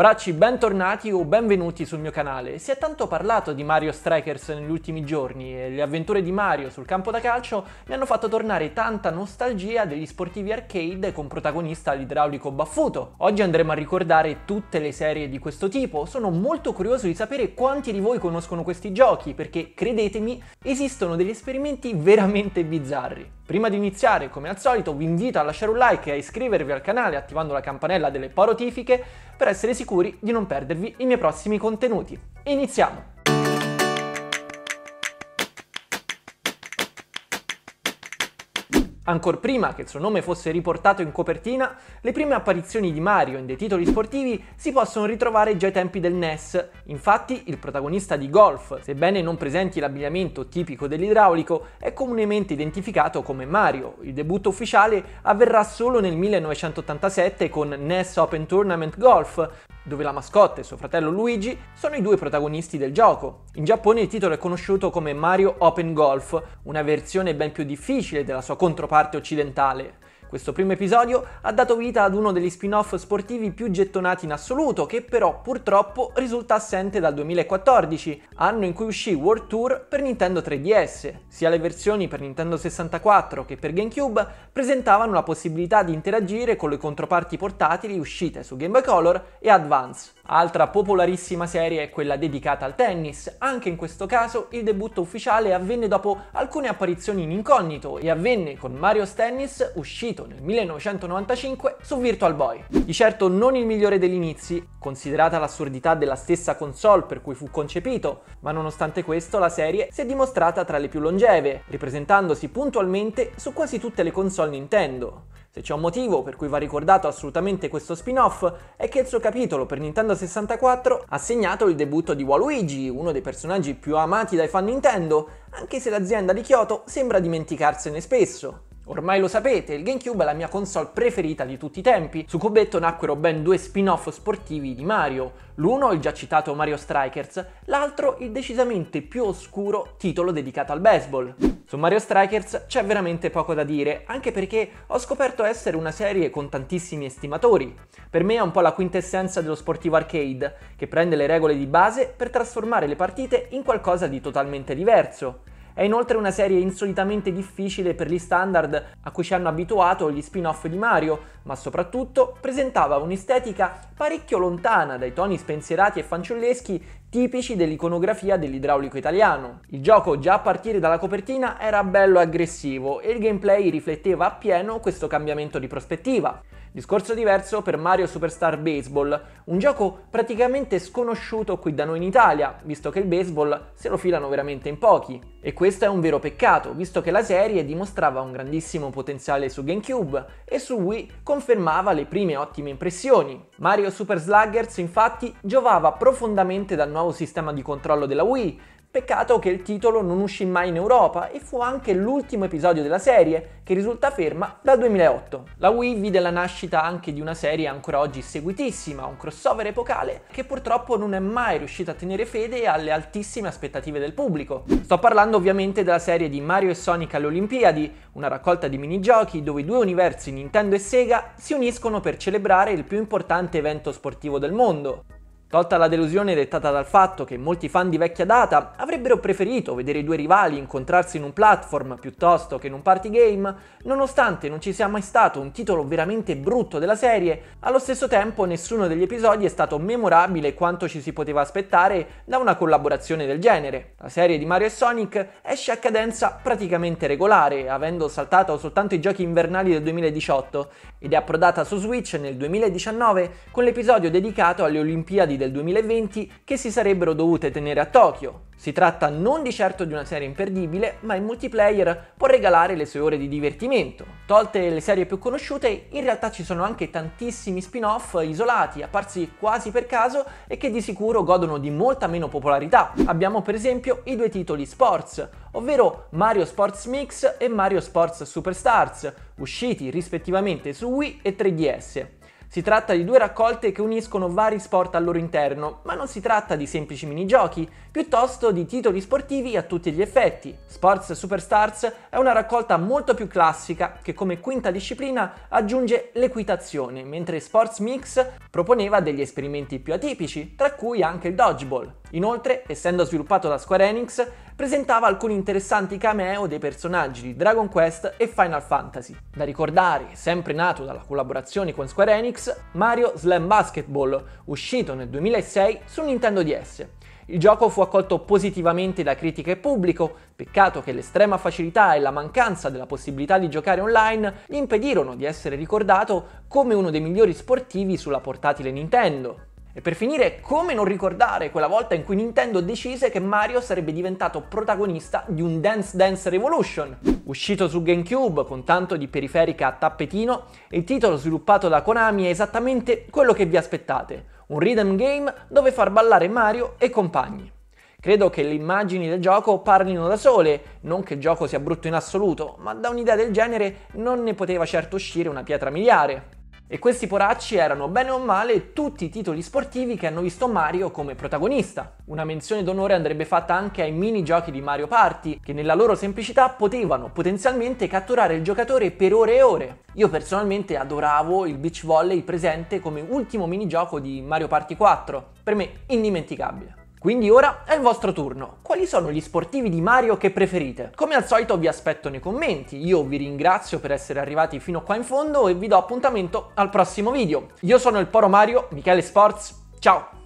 Poracci, bentornati o benvenuti sul mio canale. Si è tanto parlato di Mario Strikers negli ultimi giorni e le avventure di Mario sul campo da calcio mi hanno fatto tornare tanta nostalgia degli sportivi arcade con protagonista l'idraulico baffuto. Oggi andremo a ricordare tutte le serie di questo tipo. Sono molto curioso di sapere quanti di voi conoscono questi giochi perché, credetemi, esistono degli esperimenti veramente bizzarri. Prima di iniziare, come al solito, vi invito a lasciare un like e a iscrivervi al canale attivando la campanella delle notifiche per essere sicuri di non perdervi i miei prossimi contenuti. Iniziamo! Ancor prima che il suo nome fosse riportato in copertina, le prime apparizioni di Mario in dei titoli sportivi si possono ritrovare già ai tempi del NES. Infatti, il protagonista di Golf, sebbene non presenti l'abbigliamento tipico dell'idraulico, è comunemente identificato come Mario. Il debutto ufficiale avverrà solo nel 1987 con NES Open Tournament Golf, dove la mascotte e suo fratello Luigi sono i due protagonisti del gioco. In Giappone il titolo è conosciuto come Mario Open Golf, una versione ben più difficile della sua controparte occidentale. Questo primo episodio ha dato vita ad uno degli spin-off sportivi più gettonati in assoluto, che però purtroppo risulta assente dal 2014, anno in cui uscì World Tour per Nintendo 3DS. Sia le versioni per Nintendo 64 che per GameCube presentavano la possibilità di interagire con le controparti portatili uscite su Game Boy Color e Advance Altra popolarissima serie è quella dedicata al tennis. Anche in questo caso il debutto ufficiale avvenne dopo alcune apparizioni in incognito e avvenne con Mario Tennis, uscito nel 1995 su Virtual Boy. Di certo non il migliore degli inizi, considerata l'assurdità della stessa console per cui fu concepito, ma nonostante questo la serie si è dimostrata tra le più longeve, ripresentandosi puntualmente su quasi tutte le console Nintendo. Se c'è un motivo per cui va ricordato assolutamente questo spin-off è che il suo capitolo per Nintendo 64 ha segnato il debutto di Waluigi, uno dei personaggi più amati dai fan Nintendo, anche se l'azienda di Kyoto sembra dimenticarsene spesso. Ormai lo sapete, il GameCube è la mia console preferita di tutti i tempi. Su Cubetto nacquero ben due spin-off sportivi di Mario. L'uno il già citato Mario Strikers, l'altro il decisamente più oscuro titolo dedicato al baseball. Su Mario Strikers c'è veramente poco da dire, anche perché ho scoperto essere una serie con tantissimi estimatori. Per me è un po' la quintessenza dello sportivo arcade, che prende le regole di base per trasformare le partite in qualcosa di totalmente diverso. È inoltre una serie insolitamente difficile per gli standard a cui ci hanno abituato gli spin-off di Mario, ma soprattutto presentava un'estetica parecchio lontana dai toni spensierati e fanciulleschi tipici dell'iconografia dell'idraulico italiano. Il gioco già a partire dalla copertina era bello aggressivo e il gameplay rifletteva appieno questo cambiamento di prospettiva. Discorso diverso per Mario Superstar Baseball, un gioco praticamente sconosciuto qui da noi in Italia, visto che il baseball se lo filano veramente in pochi. E questo è un vero peccato, visto che la serie dimostrava un grandissimo potenziale su GameCube e su Wii confermava le prime ottime impressioni. Mario Super Sluggers infatti giovava profondamente dal nuovo sistema di controllo della Wii. Peccato che il titolo non uscì mai in Europa e fu anche l'ultimo episodio della serie, che risulta ferma dal 2008. La Wii vide la nascita anche di una serie ancora oggi seguitissima, un crossover epocale, che purtroppo non è mai riuscita a tenere fede alle altissime aspettative del pubblico. Sto parlando ovviamente della serie di Mario e Sonic alle Olimpiadi, una raccolta di minigiochi dove i due universi Nintendo e Sega si uniscono per celebrare il più importante evento sportivo del mondo. Tolta la delusione dettata dal fatto che molti fan di vecchia data avrebbero preferito vedere i due rivali incontrarsi in un platform piuttosto che in un party game, nonostante non ci sia mai stato un titolo veramente brutto della serie, allo stesso tempo nessuno degli episodi è stato memorabile quanto ci si poteva aspettare da una collaborazione del genere. La serie di Mario e Sonic esce a cadenza praticamente regolare, avendo saltato soltanto i giochi invernali del 2018, ed è approdata su Switch nel 2019 con l'episodio dedicato alle Olimpiadi del 2020 che si sarebbero dovute tenere a Tokyo, si tratta non di certo di una serie imperdibile, ma il multiplayer può regalare le sue ore di divertimento. Tolte le serie più conosciute, in realtà ci sono anche tantissimi spin-off isolati, apparsi quasi per caso e che di sicuro godono di molta meno popolarità. Abbiamo per esempio i due titoli Sports, ovvero Mario Sports Mix e Mario Sports Superstars, usciti rispettivamente su Wii e 3DS si tratta di due raccolte che uniscono vari sport al loro interno, ma non si tratta di semplici minigiochi, piuttosto di titoli sportivi a tutti gli effetti. Sports Superstars è una raccolta molto più classica che come quinta disciplina aggiunge l'equitazione, mentre Sports Mix proponeva degli esperimenti più atipici, tra cui anche il dodgeball. Inoltre, essendo sviluppato da Square Enix, presentava alcuni interessanti cameo dei personaggi di Dragon Quest e Final Fantasy. Da ricordare, sempre nato dalla collaborazione con Square Enix, Mario Slam Basketball, uscito nel 2006 su Nintendo DS. Il gioco fu accolto positivamente da critica e pubblico, peccato che l'estrema facilità e la mancanza della possibilità di giocare online gli impedirono di essere ricordato come uno dei migliori sportivi sulla portatile Nintendo. E per finire, come non ricordare quella volta in cui Nintendo decise che Mario sarebbe diventato protagonista di un Dance Dance Revolution? Uscito su GameCube con tanto di periferica a tappetino, il titolo sviluppato da Konami è esattamente quello che vi aspettate, un rhythm game dove far ballare Mario e compagni. Credo che le immagini del gioco parlino da sole, non che il gioco sia brutto in assoluto, ma da un'idea del genere non ne poteva certo uscire una pietra miliare. E questi poracci erano bene o male tutti i titoli sportivi che hanno visto Mario come protagonista. Una menzione d'onore andrebbe fatta anche ai minigiochi di Mario Party, che nella loro semplicità potevano potenzialmente catturare il giocatore per ore e ore. Io personalmente adoravo il beach volley presente come ultimo minigioco di Mario Party 4, per me indimenticabile. Quindi ora è il vostro turno. Quali sono gli sportivi di Mario che preferite? Come al solito vi aspetto nei commenti, io vi ringrazio per essere arrivati fino qua in fondo e vi do appuntamento al prossimo video. Io sono il Poro Mario, Michele Sports, ciao!